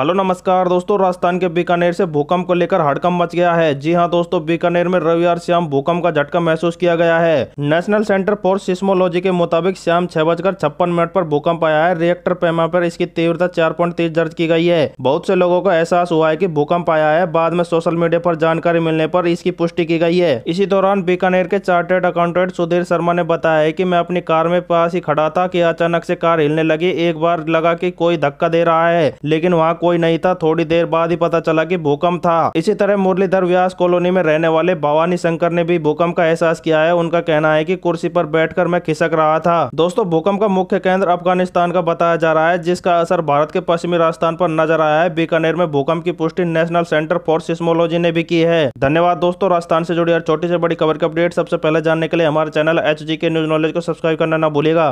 hello नमस्कार दोस्तों राजस्थान के बीकानेर से भूकंप को लेकर हड़कंप मच गया है जी हां दोस्तों बीकानेर में रविवार शाम भूकंप का झटका महसूस किया गया है नेशनल सेंटर फॉर सिस्मोलॉजी के मुताबिक शाम छह बजकर छप्पन मिनट पर भूकंप आया है रिएक्टर पैमा पर इसकी तीव्रता चार दर्ज की गई है बहुत से लोगों को एहसास हुआ है की भूकंप आया है बाद में सोशल मीडिया पर जानकारी मिलने पर इसकी पुष्टि की गई है इसी दौरान बीकानेर के चार्टेड अकाउंटेंट सुधीर शर्मा ने बताया है की मैं अपनी कार में पास ही खड़ा था की अचानक से कार हिलने लगी एक बार लगा की कोई धक्का दे रहा है लेकिन वहाँ कोई नहीं था थोड़ी देर बाद ही पता चला कि भूकंप था इसी तरह मुरलीधर व्यास कॉलोनी में रहने वाले भवानी शंकर ने भी भूकंप का एहसास किया है उनका कहना है की कुर्सी पर बैठकर मैं खिसक रहा था दोस्तों भूकंप का मुख्य केंद्र अफगानिस्तान का बताया जा रहा है जिसका असर भारत के पश्चिमी राजस्थान पर नजर आया है बीकानेर में भूकंप की पुष्टि नेशनल सेंटर फॉर सिस्मोलॉजी ने भी की है धन्यवाद दोस्तों राजस्थान से जुड़ी और छोटी से बड़ी खबर की अपडेट सबसे पहले जानने के लिए हमारे channel H K news knowledge को सब्सक्राइब करना ना भूलेगा